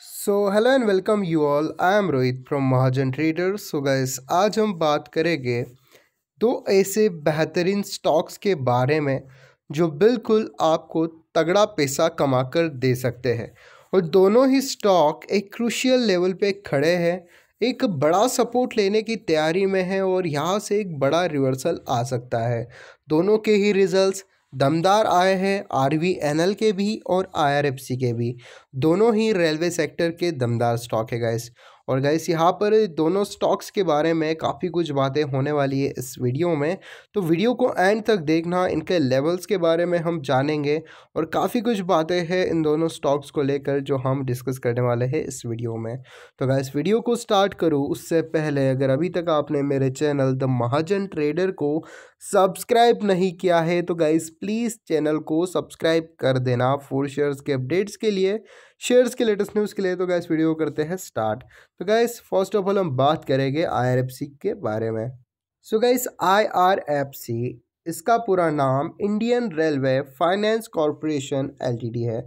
so hello and welcome you all I am Rohit from Mahajan trader so guys आज हम बात करेंगे दो ऐसे बेहतरीन स्टॉक्स के बारे में जो बिल्कुल आपको तगड़ा पैसा कमा कर दे सकते हैं और दोनों ही स्टॉक एक क्रूशियल लेवल पे खड़े हैं एक बड़ा सपोर्ट लेने की तैयारी में है और यहाँ से एक बड़ा रिवर्सल आ सकता है दोनों के ही रिजल्ट्स दमदार आए हैं आरवीएनएल के भी और आईआरएफसी के भी दोनों ही रेलवे सेक्टर के दमदार स्टॉक है गैस और गाइस यहाँ पर दोनों स्टॉक्स के बारे में काफ़ी कुछ बातें होने वाली है इस वीडियो में तो वीडियो को एंड तक देखना इनके लेवल्स के बारे में हम जानेंगे और काफ़ी कुछ बातें हैं इन दोनों स्टॉक्स को लेकर जो हम डिस्कस करने वाले हैं इस वीडियो में तो गाइस वीडियो को स्टार्ट करूँ उससे पहले अगर अभी तक आपने मेरे चैनल द महाजन ट्रेडर को सब्सक्राइब नहीं किया है तो गाइस प्लीज़ चैनल को सब्सक्राइब कर देना फोर शेयर्स के अपडेट्स के लिए शेयर्स के लेटेस्ट न्यूज़ के लिए तो गैस वीडियो करते हैं स्टार्ट तो गैस फर्स्ट ऑफ ऑल हम बात करेंगे आई के बारे में सो गैस आई इसका पूरा नाम Indian railway finance corporation L है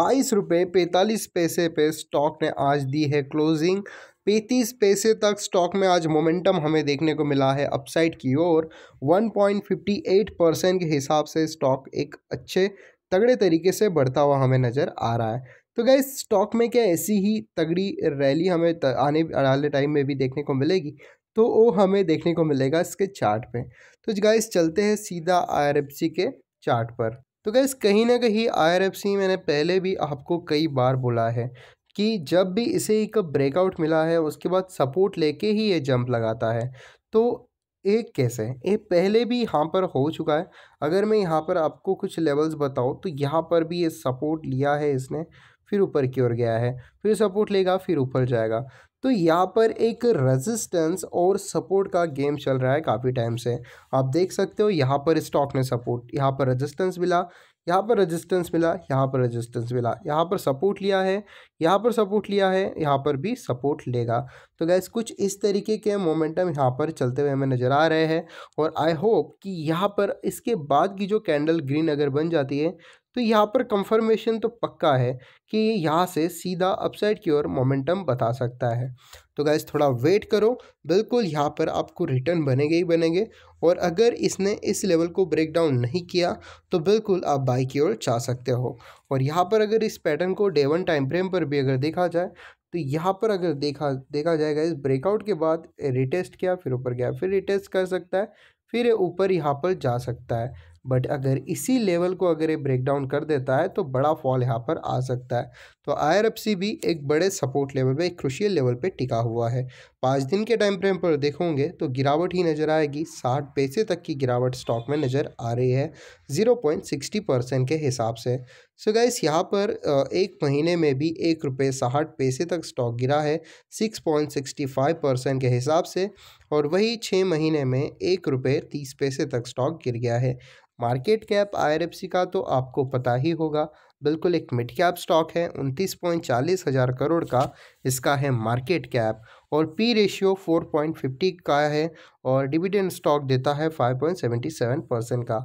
बाईस रुपये पैंतालीस पैसे पे स्टॉक ने आज दी है क्लोजिंग पैंतीस पैसे तक स्टॉक में आज मोमेंटम हमें देखने को मिला है अपसाइड की ओर एट परसेंट के हिसाब से स्टॉक एक अच्छे तगड़े तरीके से बढ़ता हुआ हमें नज़र आ रहा है तो गए स्टॉक में क्या ऐसी ही तगड़ी रैली हमें आने वाले टाइम में भी देखने को मिलेगी तो वो हमें देखने को मिलेगा इसके चार्ट पे तो गाइस चलते हैं सीधा आईआरएफसी के चार्ट पर तो गैस कहीं ना कहीं आईआरएफसी मैंने पहले भी आपको कई बार बोला है कि जब भी इसे एक ब्रेकआउट मिला है उसके बाद सपोर्ट लेके ही ये जंप लगाता है तो एक कैसे ये पहले भी यहाँ पर हो चुका है अगर मैं यहाँ पर आपको कुछ लेवल्स बताऊँ तो यहाँ पर भी ये सपोर्ट लिया है इसने फिर ऊपर की ओर गया है फिर सपोर्ट लेगा फिर ऊपर जाएगा तो यहाँ पर एक रेजिस्टेंस और सपोर्ट का गेम चल रहा है काफ़ी टाइम से आप देख सकते हो यहाँ पर स्टॉक ने सपोर्ट यहाँ पर रेजिस्टेंस मिला यहाँ पर रेजिस्टेंस मिला यहाँ पर रेजिस्टेंस मिला यहाँ पर सपोर्ट लिया है यहाँ पर सपोर्ट लिया है यहाँ पर भी सपोर्ट लेगा तो गैस कुछ इस तरीके के मोमेंटम यहाँ पर चलते हुए हमें नज़र आ रहे हैं और आई होप कि यहाँ पर इसके बाद की जो कैंडल ग्रीन अगर बन जाती है तो यहाँ पर कंफर्मेशन तो पक्का है कि यहाँ से सीधा अपसाइड की ओर मोमेंटम बता सकता है तो गैस थोड़ा वेट करो बिल्कुल यहाँ पर आपको रिटर्न बनेंगे ही बनेंगे और अगर इसने इस लेवल को ब्रेक डाउन नहीं किया तो बिल्कुल आप बाई की ओर जा सकते हो और यहाँ पर अगर इस पैटर्न को डे वन टाइम फ्रेम पर भी अगर देखा जाए तो यहाँ पर अगर देखा देखा जाएगा इस ब्रेकआउट के बाद रिटेस्ट किया फिर ऊपर गया फिर रिटेस्ट कर सकता है फिर ऊपर यहाँ पर जा सकता है बट अगर इसी लेवल को अगर ये ब्रेक डाउन कर देता है तो बड़ा फॉल यहाँ पर आ सकता है तो आईआरएफसी भी एक बड़े सपोर्ट लेवल पे एक क्रुशियल लेवल पे टिका हुआ है पाँच दिन के टाइम फ्रेम पर देखोगे तो गिरावट ही नज़र आएगी साठ पैसे तक की गिरावट स्टॉक में नज़र आ रही है ज़ीरो पॉइंट सिक्सटी परसेंट के हिसाब से सो गैस यहाँ पर एक महीने में भी एक रुपये साठ पैसे तक स्टॉक गिरा है six point sixty five percent के हिसाब से और वही छः महीने में एक रुपये तीस पैसे तक स्टॉक गिर गया है मार्केट कैप आई का तो आपको पता ही होगा बिल्कुल एक मिड कैप स्टॉक है उनतीस पॉइंट चालीस हज़ार करोड़ का इसका है मार्केट कैप और P ratio four point fifty का है और डिविडेंड स्टॉक देता है five point seventy seven percent का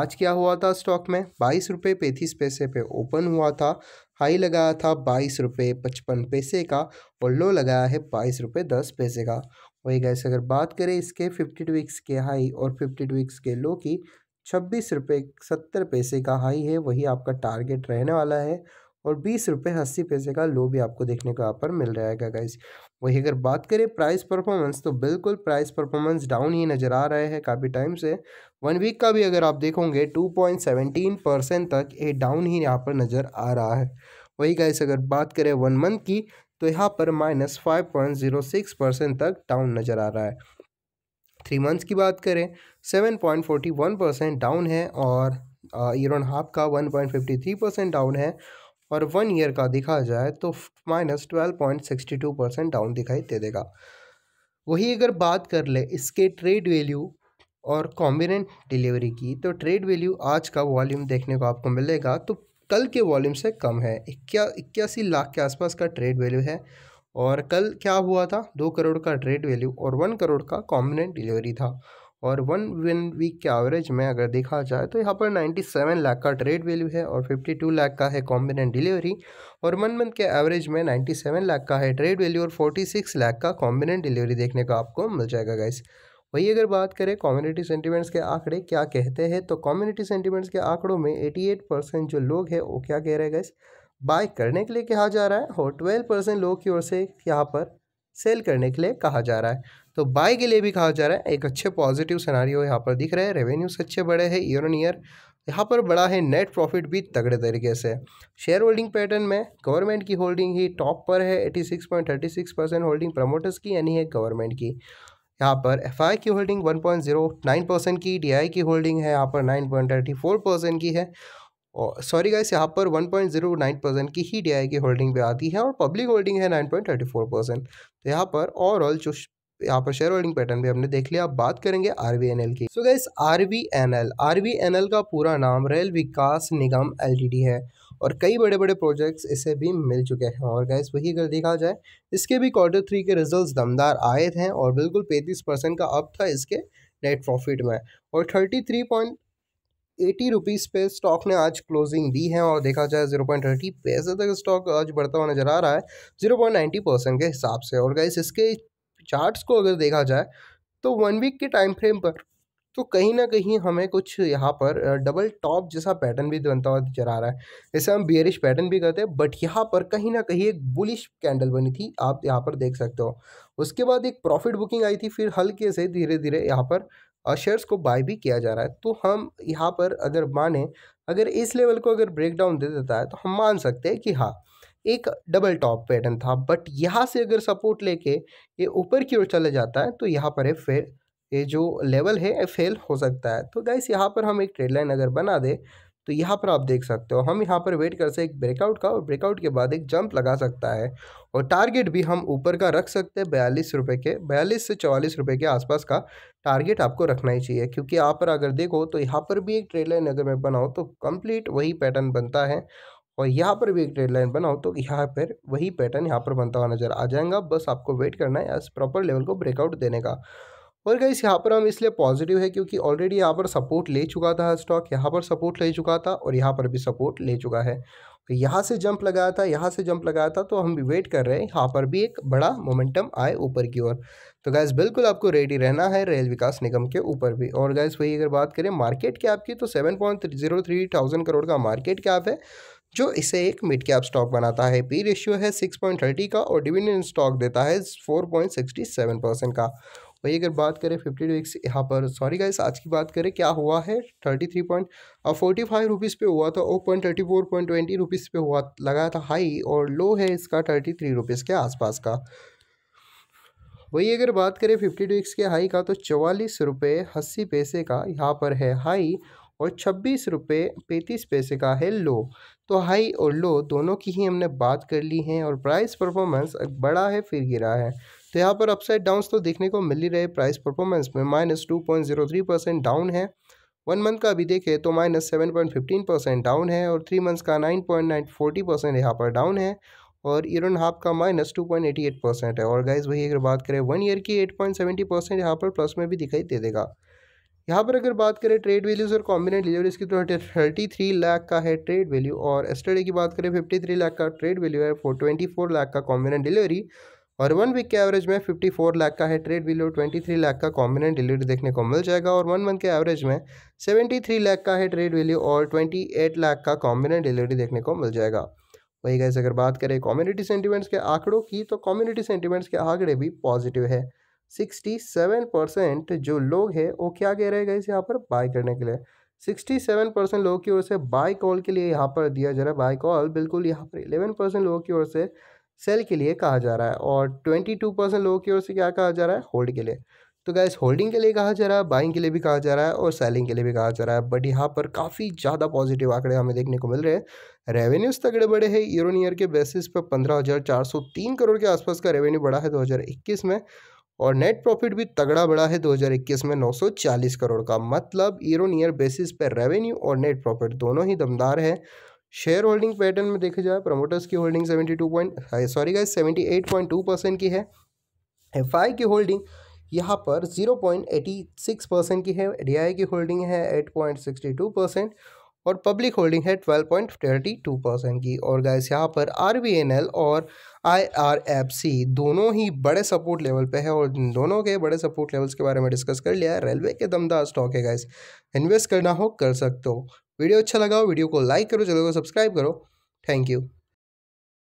आज क्या हुआ था स्टॉक में बाईस रुपये पैंतीस पैसे पे ओपन हुआ था हाई लगाया था बाईस रुपये पचपन पैसे का और लो लगाया है बाईस रुपये दस पैसे का वही गैस अगर बात करें इसके फिफ्टी वीक्स के हाई और फिफ्टी वीक्स के लो की छब्बीस रुपये सत्तर पैसे का हाई है वही आपका टारगेट रहने वाला है और बीस रुपये अस्सी पैसे का लो भी आपको देखने को यहाँ पर मिल जाएगा गाइज वही अगर बात करें प्राइस परफॉर्मेंस तो बिल्कुल प्राइस परफॉर्मेंस डाउन ही नज़र आ रहे हैं काफ़ी टाइम से वन वीक का भी अगर आप देखोगे टू पॉइंट सेवेंटीन परसेंट तक ये डाउन ही यहाँ पर नज़र आ रहा है वही गाइस अगर बात करें वन मंथ की तो यहाँ पर minus five point zero six percent तक डाउन नज़र आ रहा है थ्री मंथ्स की बात करें seven point forty one percent down है और ईयर ऑन हाफ का one point fifty three percent down है और वन ईयर का देखा जाए तो minus twelve point sixty two percent down दिखाई दे देगा वही अगर बात कर ले इसके ट्रेड वैल्यू और कॉम्बिनेंट डिलीवरी की तो ट्रेड वैल्यू आज का वॉल्यूम देखने को आपको मिलेगा तो कल के वॉल्यूम से कम है इक्या इक्यासी लाख के आसपास का ट्रेड वैल्यू है और कल क्या हुआ था दो करोड़ का ट्रेड वैल्यू और वन करोड़ का कॉम्बिनेंट डिलीवरी था और वन वन वीक के एवरेज में अगर देखा जाए तो यहाँ पर नाइन्टी सेवन लाख का ट्रेड वैल्यू है और फिफ्टी टू लाख का है कॉम्बिनेंट डिलीवरी और वन मंथ के एवरेज में नाइन्टी सेवन लाख का है ट्रेड वैल्यू और फोर्टी सिक्स लाख का कॉम्बिनेंट डिलीवरी देखने का आपको मिल जाएगा गाइस वही अगर बात करें कम्युनिटी सेंटीमेंट्स के आंकड़े क्या कहते हैं तो कम्युनिटी सेंटीमेंट्स के आंकड़ों में 88 परसेंट जो लोग हैं वो क्या कह रहे हैं गैस बाय करने के लिए कहा जा रहा है और ट्वेल्व परसेंट लोगों की ओर से यहाँ पर सेल करने के लिए कहा जा रहा है तो बाय के लिए भी कहा जा रहा है एक अच्छे पॉजिटिव सिनारी यहाँ पर दिख रहा है रेवेन्यूस अच्छे बड़े हैं ईयर ऑन ईयर यहाँ पर बड़ा है नेट प्रॉफिट भी तगड़े तरीके से शेयर होल्डिंग पैटर्न में गवर्नमेंट की होल्डिंग ही टॉप पर है eighty six point thirty six percent holding promoters की यानी है गवर्नमेंट की यहाँ पर एफ की holding one point zero nine percent की डी की होल्डिंग है यहाँ पर nine point thirty four percent की है और सॉरी गाइस यहाँ पर 1.09 परसेंट की ही डी की होल्डिंग भी आती है और पब्लिक होल्डिंग है 9.34 परसेंट तो यहाँ पर ओवरऑल जो यहाँ पर शेयर होल्डिंग पैटर्न भी हमने देख लिया अब बात करेंगे आर की सो गाइस आर आर का पूरा नाम रेल विकास निगम एल है और कई बड़े बड़े प्रोजेक्ट्स इसे भी मिल चुके हैं और गैस वही अगर देखा जाए इसके भी क्वार्टर थ्री के रिजल्ट्स दमदार आए थे और बिल्कुल पैंतीस परसेंट का अप था इसके नेट प्रॉफिट में और thirty three point eighty rupees पे स्टॉक ने आज क्लोजिंग दी है और देखा जाए जीरो पॉइंट थर्टी पैसे तक स्टॉक आज बढ़ता हुआ नजर आ रहा है जीरो पॉइंट नाइन्टी परसेंट के हिसाब से और गाइस इसके चार्ट्स को अगर देखा जाए तो वन वीक के टाइम फ्रेम पर तो कहीं ना कहीं हमें कुछ यहाँ पर डबल टॉप जैसा पैटर्न भी बनता हुआ नजर आ रहा है इसे हम बियरिश पैटर्न भी कहते हैं बट यहाँ पर कहीं ना कहीं एक बुलिश कैंडल बनी थी आप यहाँ पर देख सकते हो उसके बाद एक प्रॉफिट बुकिंग आई थी फिर हल्के से धीरे धीरे यहाँ पर शेयर्स को बाय भी किया जा रहा है तो हम यहाँ पर अगर माने अगर इस लेवल को अगर ब्रेक डाउन दे देता है तो हम मान सकते हैं कि हाँ एक डबल टॉप पैटर्न था बट यहाँ से अगर सपोर्ट लेके ये ऊपर की ओर चले जाता है तो यहाँ पर फेल ये जो लेवल है फेल हो सकता है तो गाइस यहाँ पर हम एक ट्रेड लाइन अगर बना दे तो यहाँ पर आप देख सकते हो हम यहाँ पर वेट कर सकते हैं एक ब्रेकआउट का और ब्रेकआउट के बाद एक जंप लगा सकता है और टारगेट भी हम ऊपर का रख सकते हैं बयालीस रुपये के बयालीस से चवालीस रुपये के आसपास का टारगेट आपको रखना ही चाहिए क्योंकि यहाँ पर अगर देखो तो यहाँ पर भी एक ट्रेड लाइन अगर मैं बनाऊँ तो कंप्लीट वही पैटर्न बनता है और यहाँ पर भी एक ट्रेड लाइन बनाओ तो यहाँ पर वही पैटर्न यहाँ पर बनता हुआ नज़र आ जाएगा बस आपको वेट करना है इस प्रॉपर लेवल को ब्रेकआउट देने का और गाइस यहाँ पर हम इसलिए पॉजिटिव है क्योंकि ऑलरेडी यहाँ पर सपोर्ट ले चुका था स्टॉक यहाँ पर सपोर्ट ले चुका था और यहाँ पर भी सपोर्ट ले चुका है तो यहाँ से जंप लगाया था यहाँ से जंप लगाया था तो हम भी वेट कर रहे हैं यहाँ पर भी एक बड़ा मोमेंटम आए ऊपर की ओर तो गैस बिल्कुल आपको रेडी रहना है रेल विकास निगम के ऊपर भी और गैस वही अगर बात करें मार्केट कैप की तो seven point zero three thousand crore का मार्केट कैप है जो इसे एक मिड कैप स्टॉक बनाता है पी रेशियो है सिक्स पॉइंट थर्टी का और डिविडेंड स्टॉक देता है four point sixty seven percent का वही अगर बात करें फिफ्टी वीक्स यहाँ पर सॉरी गाइस आज की बात करें क्या हुआ है thirty three point forty five rupees पर हुआ था o point thirty four point twenty rupees पर हुआ लगा था हाई और लो है इसका थर्टी थ्री रुपीज़ के आसपास का वही अगर बात करें फिफ्टी टू के हाई का तो चवालीस रुपये अस्सी पैसे का यहाँ पर है हाई और छब्बीस रुपये पैंतीस पैसे का है लो तो हाई और लो दोनों की ही हमने बात कर ली है और प्राइस परफॉर्मेंस बड़ा है फिर गिरा है तो यहाँ पर अपसाइड डाउन्स तो देखने को मिल ही रहे प्राइस परफॉर्मेंस में minus two point zero three percent down है वन मंथ का अभी देखें तो minus seven point fifteen percent down है और थ्री मंथ्स का nine point nine forty percent यहाँ पर डाउन है और ईयर एंड हाफ का minus two point eighty eight percent है और गाइज वही अगर बात करें वन ईयर की एट पॉइंट सेवेंटी परसेंट यहाँ पर प्लस में भी दिखाई दे देगा यहाँ पर अगर बात करें ट्रेड वैल्यूज और कॉम्बिनेट डिलीवरी की तो थर्टी थ्री लाख का है ट्रेड वैल्यू और एस्टरडे की बात करें फिफ्टी थ्री लाख का ट्रेड वैल्यू है फोर ट्वेंटी फोर लाख का कॉम्बिनेट डिलीवरी और वन वीक के एवरेज में 54 लाख का है ट्रेड बिलो 23 लाख का कॉम्बिनेंट डिलीवरी देखने को मिल जाएगा और वन मंथ के एवरेज में 73 लाख का है ट्रेड वैल्यू और 28 लाख का कॉम्बिनेंट डिलीवरी देखने को मिल जाएगा वही गैस अगर बात करें कम्युनिटी सेंटीमेंट्स के आंकड़ों की तो कम्युनिटी सेंटीमेंट्स के आंकड़े भी पॉजिटिव है सिक्सटी परसेंट जो लोग हैं वो क्या कह रहे गैस यहाँ पर बाय करने के लिए सिक्सटी परसेंट लोगों की ओर से बाय कॉल के लिए यहाँ पर दिया जा रहा है बाय कॉल बिल्कुल यहाँ पर एलेवन परसेंट लोगों की ओर से सेल के लिए कहा जा रहा है और ट्वेंटी टू परसेंट लोगों की ओर से क्या कहा जा रहा है होल्ड के लिए तो गैस होल्डिंग के लिए कहा जा रहा है बाइंग के लिए भी कहा जा रहा है और सेलिंग के लिए भी कहा जा रहा है बट यहाँ पर काफ़ी ज़्यादा पॉजिटिव आंकड़े हमें देखने को मिल रहे हैं रेवेन्यूज तगड़े बड़े हैं ईयर ऑन ईयर के बेसिस पर पंद्रह हज़ार चार सौ तीन करोड़ के आसपास का रेवेन्यू बढ़ा है दो हज़ार इक्कीस में और नेट प्रॉफिट भी तगड़ा बढ़ा है 2021 में 940 करोड़ का मतलब ईयर ऑन ईयर बेसिस पर रेवेन्यू और नेट प्रॉफिट दोनों ही दमदार है शेयर होल्डिंग पैटर्न में देखा जाए प्रमोटर्स की holding seventy two point sorry guys seventy eight point two percent की है एफ आई की होल्डिंग यहाँ पर zero point eighty six percent की है डी आई की होल्डिंग है eight point sixty two percent और पब्लिक होल्डिंग है twelve point thirty two percent की और गैस यहाँ पर आर बी एन एल और आई आर एफ सी दोनों ही बड़े सपोर्ट लेवल पे है और दोनों के बड़े सपोर्ट लेवल्स के बारे में डिस्कस कर लिया है रेलवे के दमदार स्टॉक है गैस इन्वेस्ट करना हो कर सकते हो वीडियो अच्छा लगा हो वीडियो को लाइक करो चैनल को सब्सक्राइब करो थैंक यू